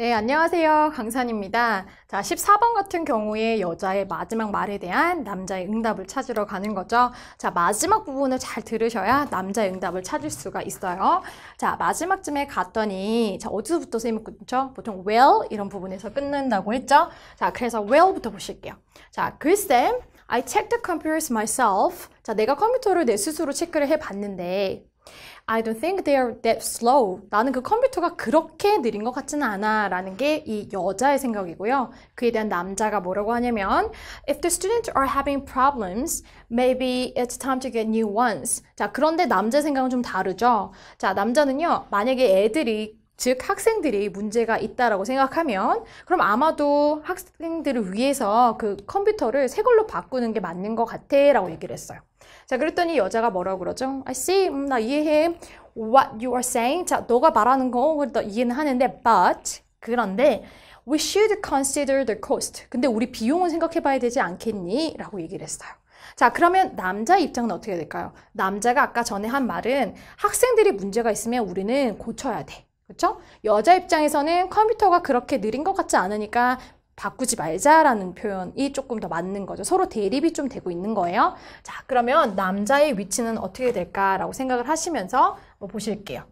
네, 안녕하세요. 강산입니다. 자, 14번 같은 경우에 여자의 마지막 말에 대한 남자의 응답을 찾으러 가는 거죠. 자, 마지막 부분을 잘 들으셔야 남자의 응답을 찾을 수가 있어요. 자, 마지막쯤에 갔더니, 자, 어디서부터 선생님 그죠 보통 well 이런 부분에서 끝난다고 했죠? 자, 그래서 well부터 보실게요. 자, 글쌤, I checked the computers myself. 자, 내가 컴퓨터를 내 스스로 체크를 해봤는데, I don't think they're a that slow. 나는 그 컴퓨터가 그렇게 느린 것 같지는 않아. 라는 게 이 여자의 생각이고요. 그에 대한 남자가 뭐라고 하냐면 If the students are having problems, maybe it's time to get new ones. 자, 그런데 남자 생각은 좀 다르죠. 자, 남자는요. 만약에 애들이 즉 학생들이 문제가 있다라고 생각하면 그럼 아마도 학생들을 위해서 그 컴퓨터를 새 걸로 바꾸는 게 맞는 것 같아 라고 얘기를 했어요. 자 그랬더니 여자가 뭐라고 그러죠? I see, 음, 나 이해해. What you are saying. 자 너가 말하는 거나 이해는 하는데 but 그런데 we should consider the cost. 근데 우리 비용은 생각해 봐야 되지 않겠니? 라고 얘기를 했어요. 자 그러면 남자 입장은 어떻게 될까요? 남자가 아까 전에 한 말은 학생들이 문제가 있으면 우리는 고쳐야 돼. 그렇죠? 여자 입장에서는 컴퓨터가 그렇게 느린 것 같지 않으니까 바꾸지 말자라는 표현이 조금 더 맞는 거죠. 서로 대립이 좀 되고 있는 거예요. 자, 그러면 남자의 위치는 어떻게 될까라고 생각을 하시면서 뭐 보실게요.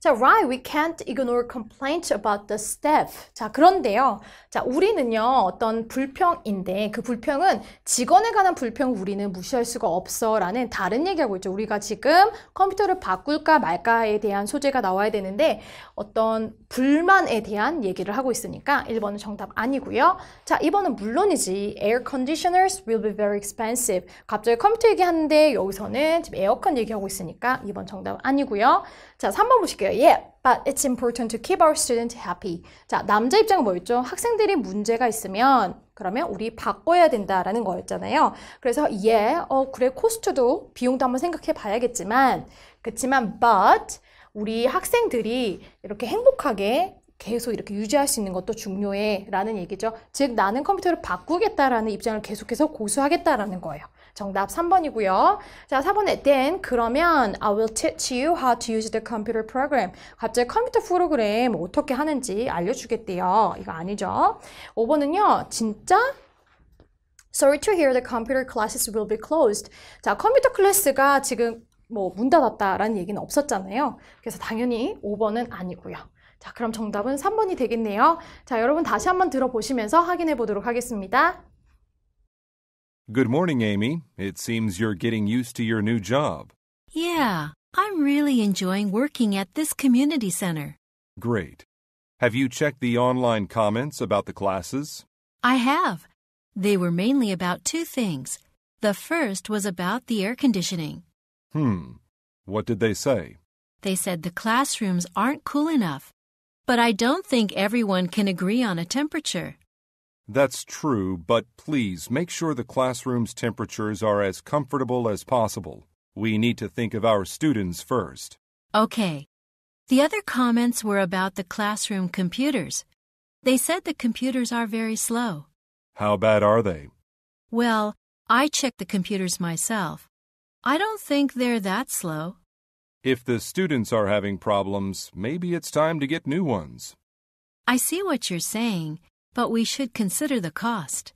자, right, we can't ignore complaints about the staff. 자, 그런데요. 자, 우리는요, 어떤 불평인데, 그 불평은 직원에 관한 불평 우리는 무시할 수가 없어. 라는 다른 얘기하고 있죠. 우리가 지금 컴퓨터를 바꿀까 말까에 대한 소재가 나와야 되는데, 어떤 불만에 대한 얘기를 하고 있으니까 1번은 정답 아니고요. 자, 2번은 물론이지 air conditioners will be very expensive. 갑자기 컴퓨터 얘기하는데 여기서는 지금 에어컨 얘기하고 있으니까 2번 정답 아니고요. 자, 3번 보실게요. Yeah, but it's important to keep our student s happy. 자, 남자 입장은 뭐였죠? 학생들이 문제가 있으면 그러면 우리 바꿔야 된다라는 거였잖아요. 그래서 예, yeah, 어 그래 코스트도 비용도 한번 생각해 봐야겠지만 그렇지만 but 우리 학생들이 이렇게 행복하게 계속 이렇게 유지할 수 있는 것도 중요해 라는 얘기죠. 즉 나는 컴퓨터를 바꾸겠다라는 입장을 계속해서 고수하겠다라는 거예요. 정답 3번이고요. 자, 4번에 then 그러면 I will teach you how to use the computer program. 갑자기 컴퓨터 프로그램 어떻게 하는지 알려주겠대요. 이거 아니죠. 5번은요. 진짜 Sorry to hear the computer classes will be closed. 자, 컴퓨터 클래스가 지금 뭐문 닫았다라는 얘기는 없었잖아요. 그래서 당연히 5번은 아니고요. 자, 그럼 정답은 3번이 되겠네요. 자, 여러분 다시 한번 들어보시면서 확인해 보도록 하겠습니다. Good morning, Amy. It seems you're getting used to your new job. Yeah, I'm really enjoying working at this community center. Great. Have you checked the online comments about the classes? I have. They were mainly about two things. The first was about the air conditioning. Hmm. What did they say? They said the classrooms aren't cool enough, but I don't think everyone can agree on a temperature. That's true, but please make sure the classroom's temperatures are as comfortable as possible. We need to think of our students first. Okay. The other comments were about the classroom computers. They said the computers are very slow. How bad are they? Well, I checked the computers myself. I don't think they're that slow. If the students are having problems, maybe it's time to get new ones. I see what you're saying, but we should consider the cost.